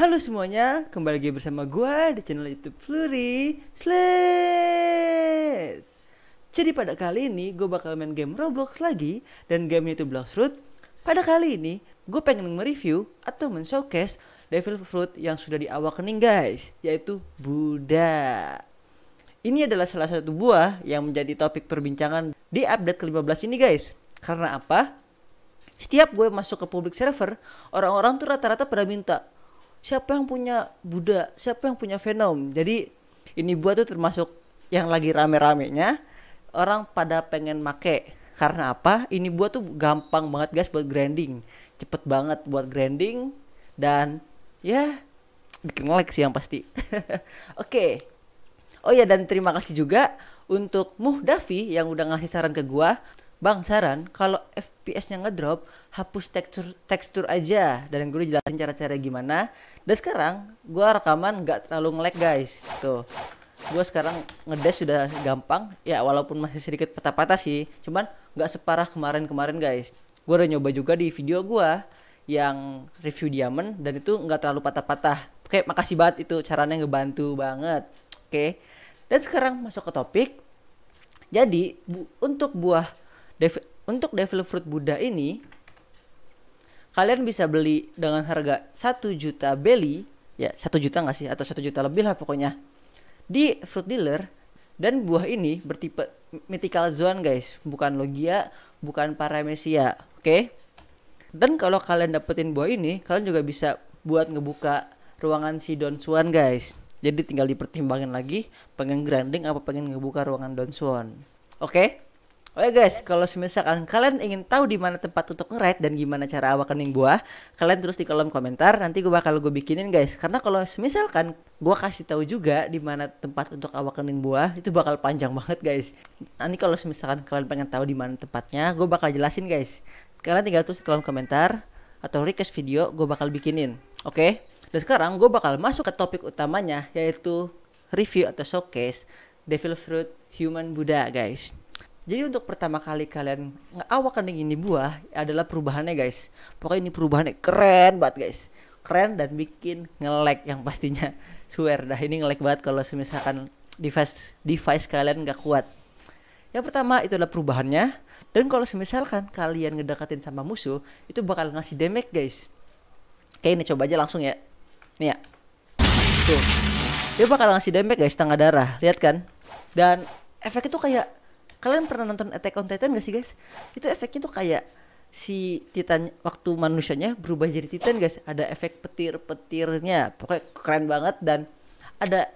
Halo semuanya, kembali lagi bersama gue di channel YouTube Fluri Slash. Jadi pada kali ini gue bakal main game Roblox lagi dan gamenya itu Blox Fruit. Pada kali ini gue pengen mereview atau men-showcase Devil Fruit yang sudah diawakening guys, yaitu Buddha. Ini adalah salah satu buah yang menjadi topik perbincangan di update ke-15 ini guys. Karena apa? Setiap gue masuk ke publik server, orang-orang tuh rata-rata pada minta, siapa yang punya Buddha siapa yang punya Venom jadi ini buat tuh termasuk yang lagi rame-ramenya orang pada pengen make karena apa ini buat tuh gampang banget guys buat grinding cepet banget buat grinding dan ya bikin like sih yang pasti oke okay. oh ya dan terima kasih juga untuk muh davi yang udah ngasih saran ke gua Bang saran kalau FPS-nya ngedrop hapus tekstur tekstur aja dan gue jelasin cara-cara gimana dan sekarang gue rekaman nggak terlalu ngelag guys tuh gue sekarang ngedes sudah gampang ya walaupun masih sedikit patah-patah sih cuman nggak separah kemarin-kemarin guys gue udah nyoba juga di video gue yang review diamond dan itu nggak terlalu patah-patah oke makasih banget itu caranya ngebantu banget oke dan sekarang masuk ke topik jadi bu untuk buah dev untuk devil fruit Buddha ini kalian bisa beli dengan harga 1 juta beli ya 1 juta nggak sih atau satu juta lebih lah pokoknya di fruit dealer dan buah ini bertipe mythical zone guys bukan logia bukan paramecia oke okay? dan kalau kalian dapetin buah ini kalian juga bisa buat ngebuka ruangan si Don Swan guys jadi tinggal dipertimbangin lagi pengen grinding apa pengen ngebuka ruangan Don Swan oke okay? Oke guys, kalau misalkan kalian ingin tahu di mana tempat untuk ngeride dan gimana cara awak buah, kalian terus di kolom komentar nanti gue bakal gue bikinin guys. Karena kalau misalkan gue kasih tahu juga di mana tempat untuk awak buah itu bakal panjang banget guys. Nanti kalau misalkan kalian pengen tahu di mana tempatnya, gue bakal jelasin guys. Kalian tinggal terus di kolom komentar atau request video gue bakal bikinin. Oke? Dan sekarang gue bakal masuk ke topik utamanya yaitu review atau showcase Devil Fruit Human Buddha guys. Jadi untuk pertama kali kalian awakening ini buah adalah perubahannya guys. Pokoknya ini perubahannya keren banget guys. Keren dan bikin ngelek yang pastinya swear dah ini ngelek banget kalau misalkan device device kalian nggak kuat. Yang pertama itu adalah perubahannya dan kalau misalkan kalian ngedekatin sama musuh itu bakal ngasih damage guys. Oke ini coba aja langsung ya. Nih ya. Tuh. Dia bakal ngasih damage guys setengah darah. Lihat kan? Dan efeknya tuh kayak Kalian pernah nonton Attack on Titan gak sih guys? Itu efeknya tuh kayak si Titan waktu manusianya berubah jadi Titan guys. Ada efek petir-petirnya. Pokoknya keren banget dan ada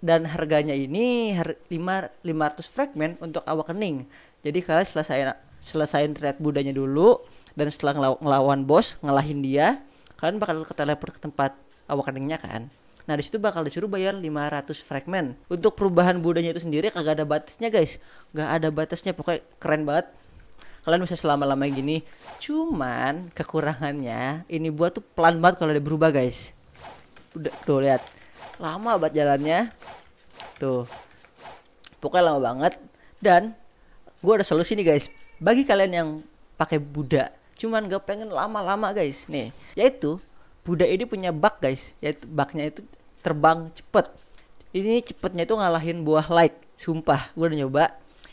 dan harganya ini lima lima 500 fragmen untuk awakening. Jadi kalian selesai selesain red budanya dulu dan setelah ngelawan bos, ngalahin dia, kalian bakal teleport ke tempat awakeningnya kan. Nah disitu bakal disuruh bayar 500 fragment Untuk perubahan budanya itu sendiri kagak ada batasnya guys. Gak ada batasnya pokoknya keren banget. Kalian bisa selama-lama gini. Cuman kekurangannya ini buat tuh pelan banget kalau dia berubah guys. Udah tuh lihat. Lama banget jalannya. Tuh. Pokoknya lama banget dan gua ada solusi nih guys. Bagi kalian yang pakai Buddha cuman gak pengen lama-lama guys nih yaitu Buddha ini punya bug guys yaitu bugnya itu terbang cepet ini cepetnya itu ngalahin buah like sumpah gue udah nyoba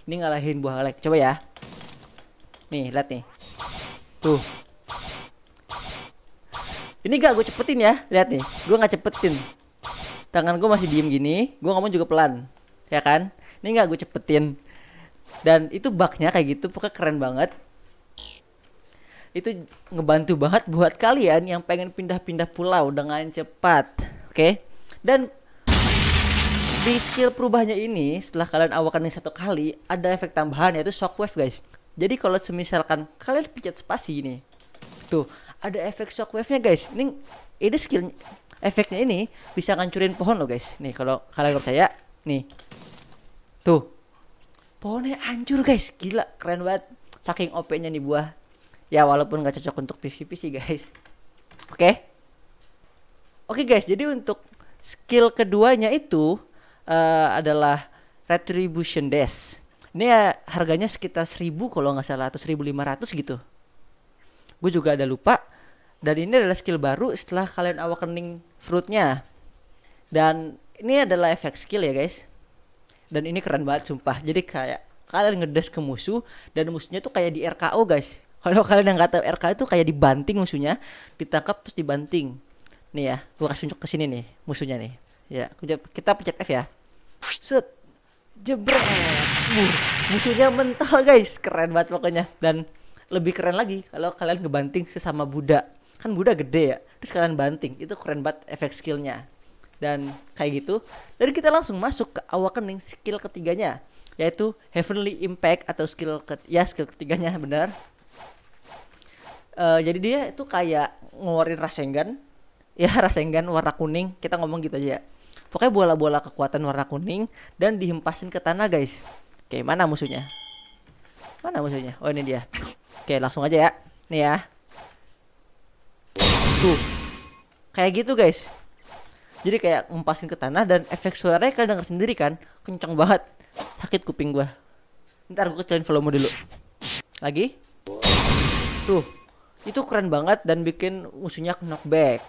ini ngalahin buah like coba ya nih lihat nih tuh ini gak gue cepetin ya lihat nih gue nggak cepetin tangan gue masih diem gini gue ngomong juga pelan ya kan ini nggak gue cepetin dan itu bugnya kayak gitu pokoknya keren banget itu ngebantu banget buat kalian yang pengen pindah-pindah pulau dengan cepat oke okay? Dan di skill perubahannya ini setelah kalian awakan yang satu kali ada efek tambahan yaitu shockwave guys. Jadi kalau semisalkan kalian pijat spasi ini tuh ada efek shockwave-nya guys. Ini ini skill efeknya ini bisa ngancurin pohon loh guys. Nih kalau kalian percaya nih. Tuh. Pohonnya hancur guys. Gila keren banget. Saking OP-nya nih buah. Ya walaupun nggak cocok untuk PVP sih guys. Oke. Okay? Oke okay, guys, jadi untuk skill keduanya itu uh, adalah retribution desk. ini ya harganya sekitar 1000 kalau nggak salah atau 1500 gitu gue juga ada lupa dan ini adalah skill baru setelah kalian awakening fruitnya dan ini adalah efek skill ya guys dan ini keren banget sumpah jadi kayak kalian ngedes ke musuh dan musuhnya tuh kayak di RKO guys kalau kalian yang nggak tahu RKO itu kayak dibanting musuhnya ditangkap terus dibanting Nih ya, gua kasih tunjuk ke sini nih musuhnya nih. Ya, kita pencet F ya. shoot Jebret. Uh, musuhnya mental guys, keren banget pokoknya. Dan lebih keren lagi kalau kalian ngebanting sesama Buddha. Kan Buddha gede ya. Terus kalian banting, itu keren banget efek skillnya. Dan kayak gitu, dan kita langsung masuk ke awakening skill ketiganya yaitu Heavenly Impact atau skill ke ya skill ketiganya benar. Uh, jadi dia itu kayak ngeluarin Rasengan ya Rasengan warna kuning kita ngomong gitu aja ya. pokoknya bola-bola kekuatan warna kuning dan dihempasin ke tanah guys oke mana musuhnya mana musuhnya oh ini dia oke langsung aja ya nih ya tuh kayak gitu guys jadi kayak ngempasin ke tanah dan efek suaranya kalian denger sendiri kan kencang banget sakit kuping gua ntar gua kecilin volume dulu lagi tuh itu keren banget dan bikin musuhnya knockback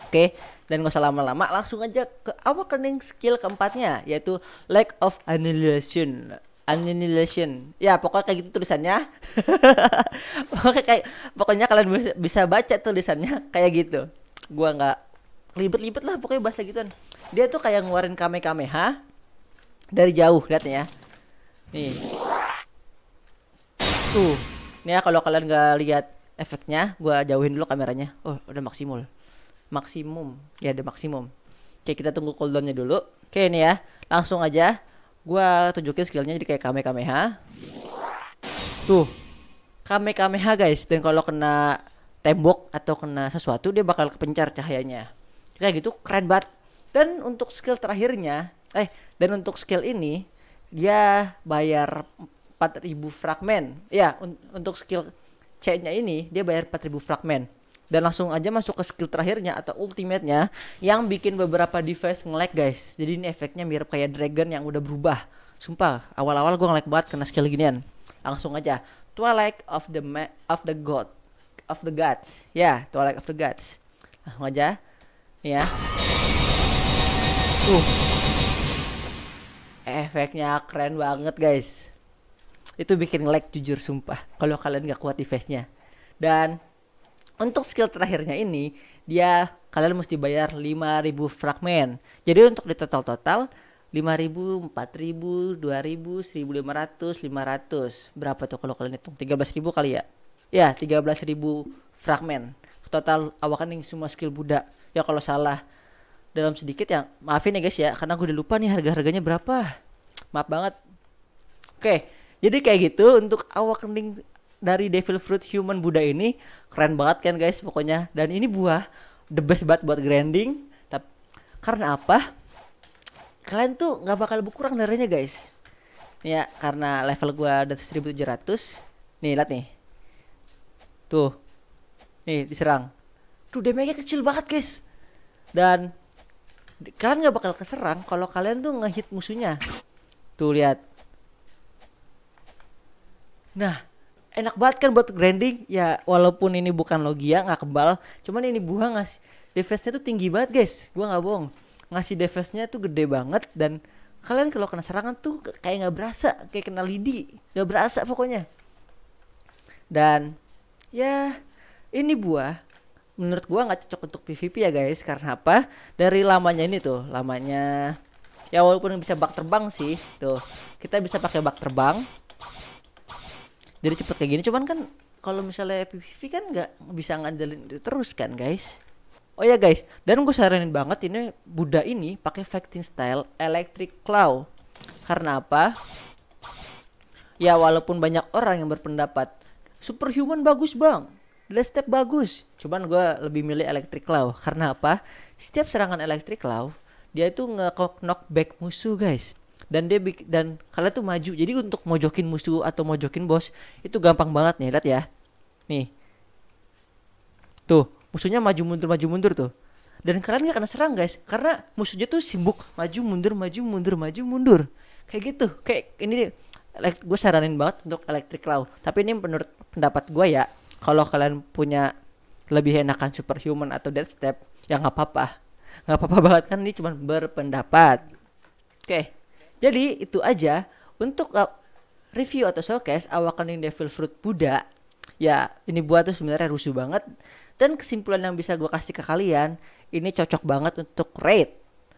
Oke, dan gak usah lama-lama, langsung aja ke awakening skill keempatnya, yaitu lack of annihilation. Annihilation. Ya, pokoknya kayak gitu tulisannya. pokoknya kayak pokoknya kalian bisa baca tulisannya kayak gitu. Gua nggak ribet-ribet lah pokoknya bahasa gituan. Dia tuh kayak ngeluarin ha? dari jauh, lihat ya. Nih. Tuh. Nih ya kalau kalian nggak lihat efeknya, gua jauhin dulu kameranya. Oh, udah maksimal maksimum ya ada maksimum oke kita tunggu cooldownnya dulu oke ini ya langsung aja gua tunjukin skillnya jadi kayak kamehameha tuh kamehameha guys dan kalau kena tembok atau kena sesuatu dia bakal kepencar cahayanya kayak gitu keren banget dan untuk skill terakhirnya eh dan untuk skill ini dia bayar 4000 fragmen ya un untuk skill C nya ini dia bayar 4000 fragmen dan langsung aja masuk ke skill terakhirnya atau ultimate-nya yang bikin beberapa device nge-lag guys. Jadi ini efeknya mirip kayak dragon yang udah berubah. Sumpah, awal-awal gue nge-lag banget kena skill ginian. Langsung aja. Twilight of the Ma of the God of the Gods. Ya, yeah, Twilight of the Gods. Langsung aja. Ya. Uh. Efeknya keren banget, guys. Itu bikin nge-lag jujur sumpah kalau kalian gak kuat device-nya. Dan untuk skill terakhirnya ini dia kalian mesti bayar 5000 fragmen. Jadi untuk di total total 5000, 4000, 2000, 1500, 500. Berapa tuh kalau kalian hitung? 13000 kali ya? Ya, 13000 fragmen. Total awakening semua skill Buddha. Ya kalau salah dalam sedikit ya maafin ya guys ya karena gue udah lupa nih harga-harganya berapa. Maaf banget. Oke, jadi kayak gitu untuk awakening dari Devil Fruit Human Buddha ini keren banget kan guys pokoknya. Dan ini buah the best banget buat grinding. Tapi karena apa? Kalian tuh nggak bakal berkurang darahnya guys. Ya karena level gua ada 1700. Nih lihat nih. Tuh. Nih diserang. Tuh damage-nya kecil banget guys. Dan kalian nggak bakal keserang kalau kalian tuh ngehit musuhnya. Tuh lihat. Nah, enak banget kan buat grinding ya walaupun ini bukan logia nggak kebal cuman ini buah ngasih defense-nya tuh tinggi banget guys gue nggak bohong ngasih defense-nya tuh gede banget dan kalian kalau kena serangan tuh kayak nggak berasa kayak kena lidi nggak berasa pokoknya dan ya ini buah menurut gua nggak cocok untuk PVP ya guys karena apa dari lamanya ini tuh lamanya ya walaupun bisa bak terbang sih tuh kita bisa pakai bak terbang jadi cepet kayak gini cuman kan kalau misalnya FPV kan nggak bisa ngandelin itu terus kan guys oh ya guys dan gue saranin banget ini Buddha ini pakai fighting style electric claw karena apa ya walaupun banyak orang yang berpendapat superhuman bagus bang last step bagus cuman gue lebih milih electric claw karena apa setiap serangan electric claw dia itu nge back musuh guys dan dia bikin dan kalian tuh maju jadi untuk mojokin musuh atau mojokin bos itu gampang banget nih lihat ya nih tuh musuhnya maju mundur maju mundur tuh dan kalian nggak kena serang guys karena musuhnya tuh sibuk maju mundur maju mundur maju mundur kayak gitu kayak ini gue saranin banget untuk electric law tapi ini menurut pendapat gue ya kalau kalian punya lebih enakan superhuman atau death step ya nggak apa-apa nggak apa-apa banget kan ini cuma berpendapat oke okay. Jadi itu aja untuk uh, review atau showcase Awakening Devil Fruit Buddha. Ya, ini buat tuh sebenarnya rusuh banget dan kesimpulan yang bisa gue kasih ke kalian, ini cocok banget untuk raid,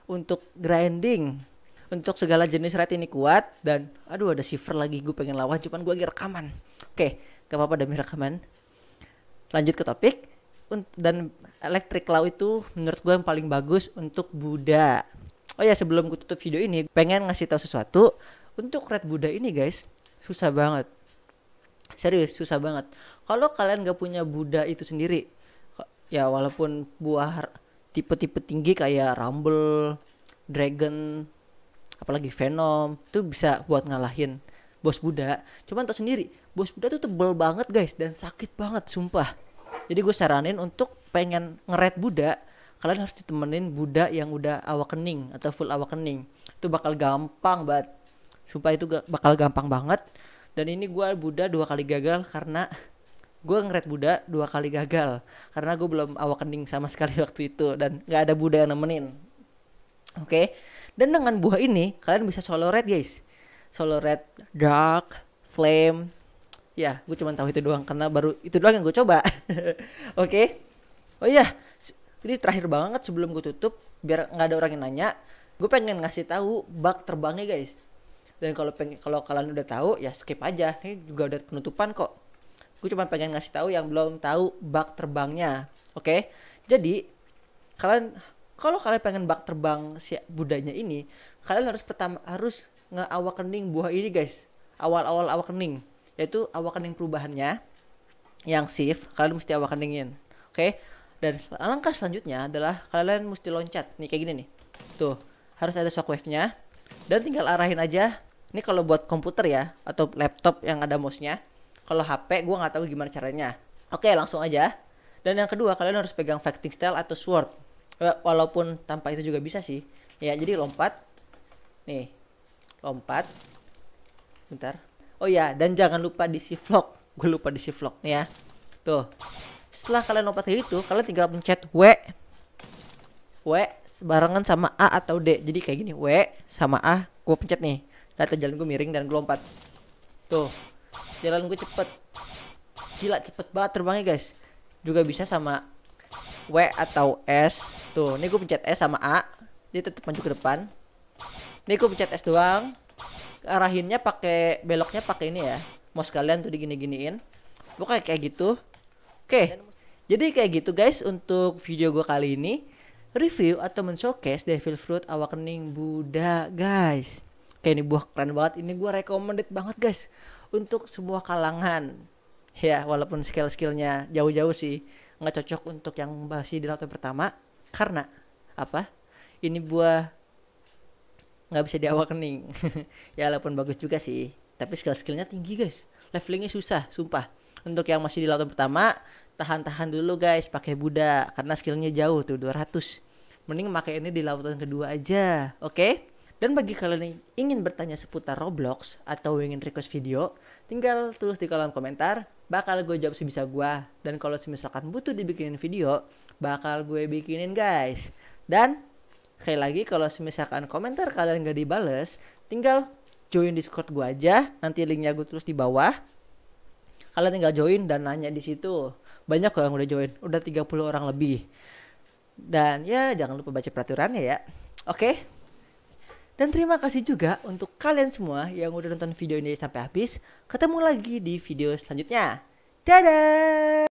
untuk grinding, untuk segala jenis raid ini kuat dan aduh ada shiver lagi gue pengen lawan cuman gue lagi rekaman. Oke, gak apa-apa demi rekaman. Lanjut ke topik dan elektrik law itu menurut gue yang paling bagus untuk Buddha oh ya sebelum gue tutup video ini pengen ngasih tahu sesuatu untuk Red Buddha ini guys susah banget serius susah banget kalau kalian gak punya Buddha itu sendiri ya walaupun buah tipe-tipe tinggi kayak Rumble, Dragon, apalagi Venom itu bisa buat ngalahin bos Buddha. Cuman tau sendiri, bos Buddha tuh tebel banget guys dan sakit banget sumpah. Jadi gue saranin untuk pengen ngeret Buddha kalian harus ditemenin Buddha yang udah awakening atau full awakening itu bakal gampang banget supaya itu bakal gampang banget dan ini gue Buddha dua kali gagal karena gue ngeret Buddha dua kali gagal karena gue belum awakening sama sekali waktu itu dan nggak ada Buddha yang nemenin oke okay? dan dengan buah ini kalian bisa solo red guys solo red dark flame ya gue cuma tahu itu doang karena baru itu doang yang gue coba oke okay? oh iya jadi terakhir banget sebelum gue tutup biar nggak ada orang yang nanya gue pengen ngasih tahu bak terbangnya guys dan kalau pengen kalau kalian udah tahu ya skip aja ini juga udah penutupan kok gue cuma pengen ngasih tahu yang belum tahu bak terbangnya oke okay? jadi kalian kalau kalian pengen bak terbang si budanya ini kalian harus pertama harus ngeawakening buah ini guys awal-awal awakening yaitu awakening perubahannya yang shift kalian mesti awakeningin oke okay? Dan langkah selanjutnya adalah kalian mesti loncat. Nih kayak gini nih. Tuh, harus ada shockwave-nya dan tinggal arahin aja. Ini kalau buat komputer ya atau laptop yang ada mouse-nya. Kalau HP gue nggak tahu gimana caranya. Oke, langsung aja. Dan yang kedua, kalian harus pegang fighting style atau sword. Walaupun tanpa itu juga bisa sih. Ya, jadi lompat. Nih. Lompat. Bentar. Oh ya, dan jangan lupa si vlog. Gue lupa si vlog nih ya. Tuh setelah kalian lompat kayak itu kalian tinggal pencet W W barengan sama A atau D jadi kayak gini W sama A gue pencet nih data jalan gue miring dan gue lompat tuh jalan gue cepet gila cepet banget terbangnya guys juga bisa sama W atau S tuh ini gue pencet S sama A dia tetap maju ke depan ini gue pencet S doang arahinnya pakai beloknya pakai ini ya mau sekalian tuh digini-giniin pokoknya kayak gitu Oke. Jadi kayak gitu guys untuk video gue kali ini review atau men-showcase Devil Fruit Awakening Buddha guys. Kayak ini buah keren banget, ini gue recommended banget guys untuk semua kalangan. Ya walaupun skill-skillnya jauh-jauh sih nggak cocok untuk yang masih di lautan pertama karena apa? Ini buah nggak bisa di awakening. ya walaupun bagus juga sih, tapi skill-skillnya tinggi guys. Levelingnya susah, sumpah untuk yang masih di lautan pertama tahan-tahan dulu guys pakai Buddha karena skillnya jauh tuh 200 mending pakai ini di lautan kedua aja oke okay? dan bagi kalian yang ingin bertanya seputar Roblox atau ingin request video tinggal tulis di kolom komentar bakal gue jawab sebisa gue dan kalau misalkan butuh dibikinin video bakal gue bikinin guys dan sekali lagi kalau misalkan komentar kalian gak dibales tinggal join Discord gue aja. Nanti linknya gue terus di bawah kalian tinggal join dan nanya di situ banyak kok yang udah join udah 30 orang lebih dan ya jangan lupa baca peraturannya ya oke dan terima kasih juga untuk kalian semua yang udah nonton video ini sampai habis ketemu lagi di video selanjutnya dadah